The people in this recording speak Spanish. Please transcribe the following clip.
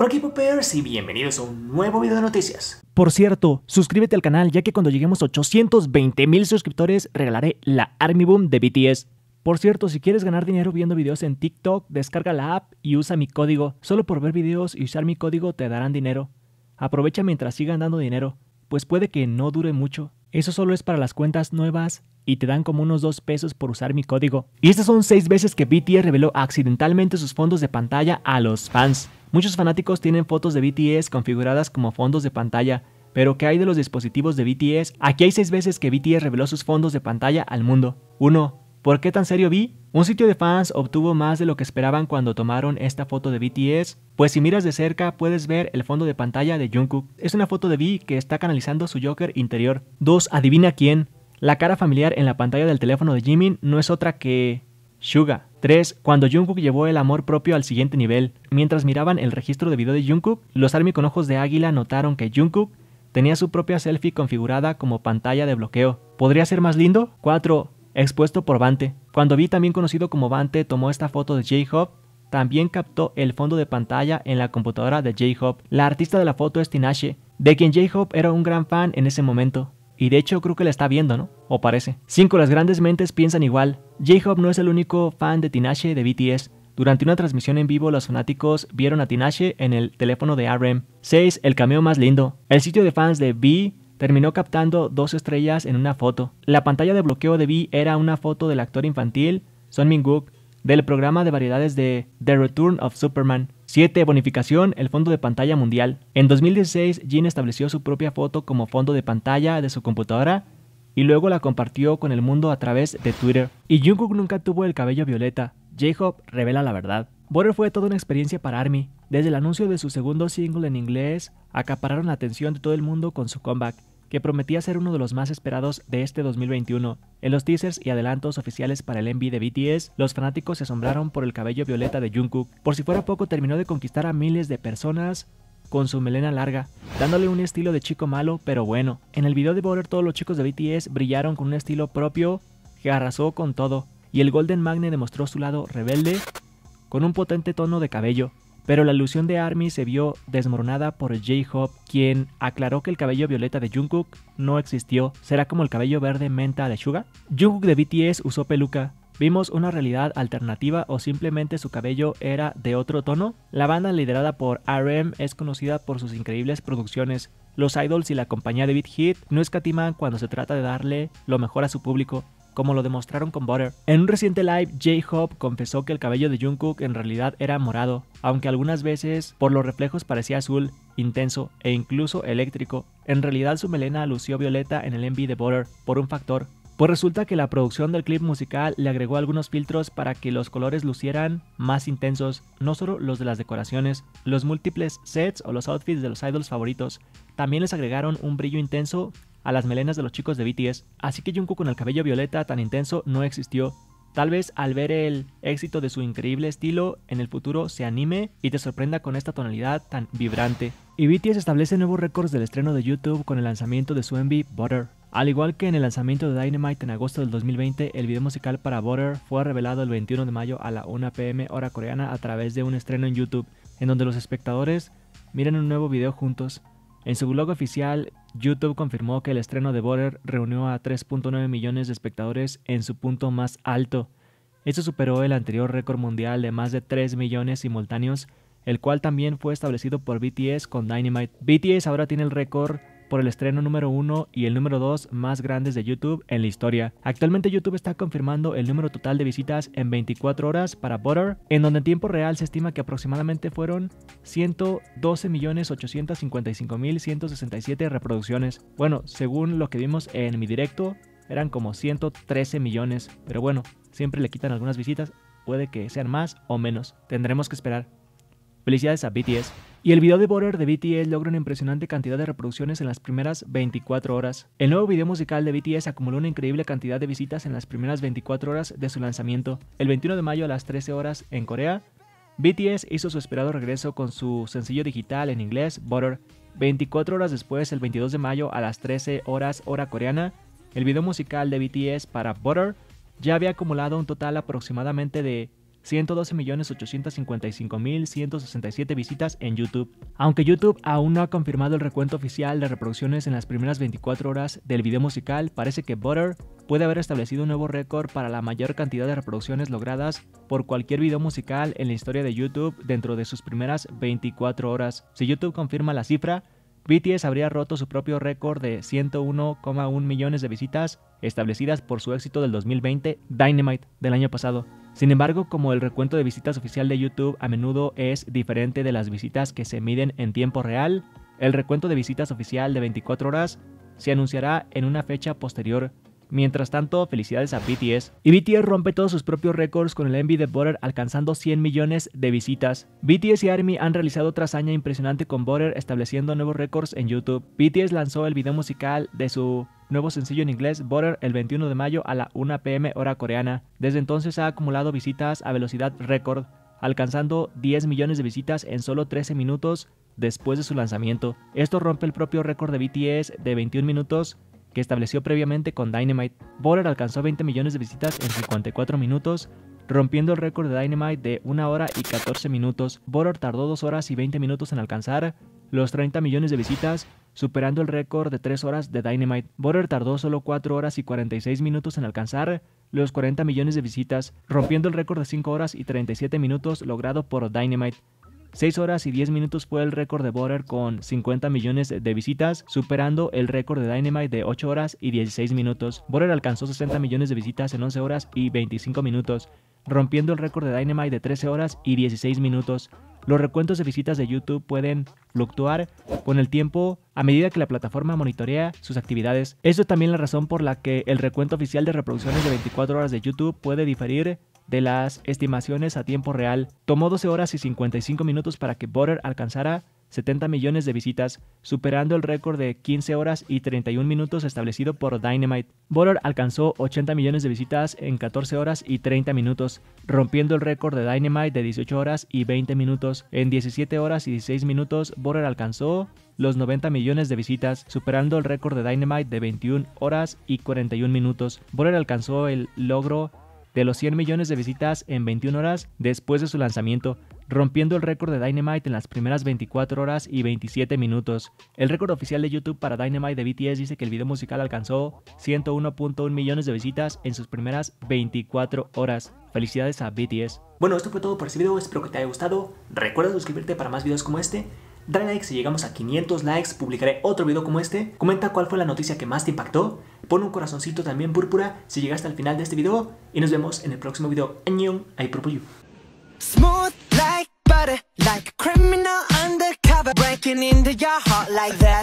Por aquí y bienvenidos a un nuevo video de noticias. Por cierto, suscríbete al canal ya que cuando lleguemos a 820 mil suscriptores regalaré la Army Boom de BTS. Por cierto, si quieres ganar dinero viendo videos en TikTok, descarga la app y usa mi código. Solo por ver videos y usar mi código te darán dinero. Aprovecha mientras sigan dando dinero, pues puede que no dure mucho. Eso solo es para las cuentas nuevas y te dan como unos 2 pesos por usar mi código. Y estas son 6 veces que BTS reveló accidentalmente sus fondos de pantalla a los fans. Muchos fanáticos tienen fotos de BTS configuradas como fondos de pantalla, pero ¿qué hay de los dispositivos de BTS? Aquí hay seis veces que BTS reveló sus fondos de pantalla al mundo. 1. ¿Por qué tan serio vi? Un sitio de fans obtuvo más de lo que esperaban cuando tomaron esta foto de BTS, pues si miras de cerca puedes ver el fondo de pantalla de Jungkook. Es una foto de V que está canalizando su Joker interior. 2. Adivina quién. La cara familiar en la pantalla del teléfono de Jimin no es otra que Suga. 3. Cuando Jungkook llevó el amor propio al siguiente nivel. Mientras miraban el registro de video de Jungkook, los ARMY con ojos de águila notaron que Jungkook tenía su propia selfie configurada como pantalla de bloqueo. ¿Podría ser más lindo? 4. Expuesto por Bante. Cuando Vi, también conocido como Bante, tomó esta foto de J-Hop, también captó el fondo de pantalla en la computadora de J-Hop. La artista de la foto es Tinashe, de quien J-Hop era un gran fan en ese momento. Y de hecho creo que la está viendo, ¿no? O parece. 5. Las grandes mentes piensan igual. j no es el único fan de Tinashe de BTS. Durante una transmisión en vivo, los fanáticos vieron a Tinashe en el teléfono de RM. E 6. El cameo más lindo. El sitio de fans de B terminó captando dos estrellas en una foto. La pantalla de bloqueo de B era una foto del actor infantil Son Min-guk del programa de variedades de The Return of Superman. 7. Bonificación, el fondo de pantalla mundial. En 2016, Jin estableció su propia foto como fondo de pantalla de su computadora y luego la compartió con el mundo a través de Twitter. Y Jungkook nunca tuvo el cabello violeta. J-Hope revela la verdad. Border fue toda una experiencia para ARMY. Desde el anuncio de su segundo single en inglés, acapararon la atención de todo el mundo con su comeback que prometía ser uno de los más esperados de este 2021. En los teasers y adelantos oficiales para el MV de BTS, los fanáticos se asombraron por el cabello violeta de Jungkook. Por si fuera poco, terminó de conquistar a miles de personas con su melena larga, dándole un estilo de chico malo, pero bueno. En el video de Border todos los chicos de BTS brillaron con un estilo propio que arrasó con todo, y el Golden Magne demostró su lado rebelde con un potente tono de cabello pero la ilusión de ARMY se vio desmoronada por J-Hope, quien aclaró que el cabello violeta de Jungkook no existió. ¿Será como el cabello verde menta de Suga? Jungkook de BTS usó peluca. ¿Vimos una realidad alternativa o simplemente su cabello era de otro tono? La banda liderada por RM es conocida por sus increíbles producciones. Los idols y la compañía de Beat Hit no escatiman cuando se trata de darle lo mejor a su público como lo demostraron con Butter. En un reciente live, J-Hope confesó que el cabello de Jungkook en realidad era morado, aunque algunas veces por los reflejos parecía azul, intenso e incluso eléctrico. En realidad su melena lució violeta en el MV de Butter por un factor, pues resulta que la producción del clip musical le agregó algunos filtros para que los colores lucieran más intensos, no solo los de las decoraciones, los múltiples sets o los outfits de los idols favoritos. También les agregaron un brillo intenso a las melenas de los chicos de BTS, así que Jungkook con el cabello violeta tan intenso no existió. Tal vez al ver el éxito de su increíble estilo, en el futuro se anime y te sorprenda con esta tonalidad tan vibrante. Y BTS establece nuevos récords del estreno de YouTube con el lanzamiento de su MV Butter. Al igual que en el lanzamiento de Dynamite en agosto del 2020, el video musical para Butter fue revelado el 21 de mayo a la 1 pm hora coreana a través de un estreno en YouTube, en donde los espectadores miran un nuevo video juntos. En su blog oficial, YouTube confirmó que el estreno de Border reunió a 3.9 millones de espectadores en su punto más alto. Esto superó el anterior récord mundial de más de 3 millones simultáneos, el cual también fue establecido por BTS con Dynamite. BTS ahora tiene el récord por el estreno número 1 y el número 2 más grandes de YouTube en la historia. Actualmente YouTube está confirmando el número total de visitas en 24 horas para Butter, en donde en tiempo real se estima que aproximadamente fueron 112.855.167 reproducciones. Bueno, según lo que vimos en mi directo, eran como 113 millones, pero bueno, siempre le quitan algunas visitas, puede que sean más o menos, tendremos que esperar. Felicidades a BTS. Y el video de Border de BTS logra una impresionante cantidad de reproducciones en las primeras 24 horas. El nuevo video musical de BTS acumuló una increíble cantidad de visitas en las primeras 24 horas de su lanzamiento. El 21 de mayo a las 13 horas en Corea, BTS hizo su esperado regreso con su sencillo digital en inglés, Butter. 24 horas después, el 22 de mayo a las 13 horas hora coreana, el video musical de BTS para Butter ya había acumulado un total aproximadamente de 112.855.167 visitas en YouTube. Aunque YouTube aún no ha confirmado el recuento oficial de reproducciones en las primeras 24 horas del video musical, parece que Butter puede haber establecido un nuevo récord para la mayor cantidad de reproducciones logradas por cualquier video musical en la historia de YouTube dentro de sus primeras 24 horas. Si YouTube confirma la cifra, BTS habría roto su propio récord de 101,1 millones de visitas establecidas por su éxito del 2020, Dynamite, del año pasado. Sin embargo, como el recuento de visitas oficial de YouTube a menudo es diferente de las visitas que se miden en tiempo real, el recuento de visitas oficial de 24 horas se anunciará en una fecha posterior Mientras tanto, felicidades a BTS. Y BTS rompe todos sus propios récords con el Envy de Butter alcanzando 100 millones de visitas. BTS y ARMY han realizado otra hazaña impresionante con Butter estableciendo nuevos récords en YouTube. BTS lanzó el video musical de su nuevo sencillo en inglés Butter el 21 de mayo a la 1 pm hora coreana. Desde entonces ha acumulado visitas a velocidad récord, alcanzando 10 millones de visitas en solo 13 minutos después de su lanzamiento. Esto rompe el propio récord de BTS de 21 minutos que estableció previamente con Dynamite. Borer alcanzó 20 millones de visitas en 54 minutos, rompiendo el récord de Dynamite de 1 hora y 14 minutos. Borer tardó 2 horas y 20 minutos en alcanzar los 30 millones de visitas, superando el récord de 3 horas de Dynamite. Borer tardó solo 4 horas y 46 minutos en alcanzar los 40 millones de visitas, rompiendo el récord de 5 horas y 37 minutos logrado por Dynamite. 6 horas y 10 minutos fue el récord de Border con 50 millones de visitas, superando el récord de Dynamite de 8 horas y 16 minutos. Border alcanzó 60 millones de visitas en 11 horas y 25 minutos, rompiendo el récord de Dynamite de 13 horas y 16 minutos. Los recuentos de visitas de YouTube pueden fluctuar con el tiempo a medida que la plataforma monitorea sus actividades. Esto es también la razón por la que el recuento oficial de reproducciones de 24 horas de YouTube puede diferir de las estimaciones a tiempo real, tomó 12 horas y 55 minutos para que Border alcanzara 70 millones de visitas, superando el récord de 15 horas y 31 minutos establecido por Dynamite. Border alcanzó 80 millones de visitas en 14 horas y 30 minutos, rompiendo el récord de Dynamite de 18 horas y 20 minutos. En 17 horas y 16 minutos, Border alcanzó los 90 millones de visitas, superando el récord de Dynamite de 21 horas y 41 minutos. Border alcanzó el logro de los 100 millones de visitas en 21 horas después de su lanzamiento, rompiendo el récord de Dynamite en las primeras 24 horas y 27 minutos. El récord oficial de YouTube para Dynamite de BTS dice que el video musical alcanzó 101.1 millones de visitas en sus primeras 24 horas. Felicidades a BTS. Bueno, esto fue todo por este video, espero que te haya gustado. Recuerda suscribirte para más videos como este. Dale like si llegamos a 500 likes, publicaré otro video como este. Comenta cuál fue la noticia que más te impactó pon un corazoncito también púrpura si llegaste al final de este video y nos vemos en el próximo video. Añón, ahí purple you. Smooth like butter, like a criminal undercover, breaking into your heart like that.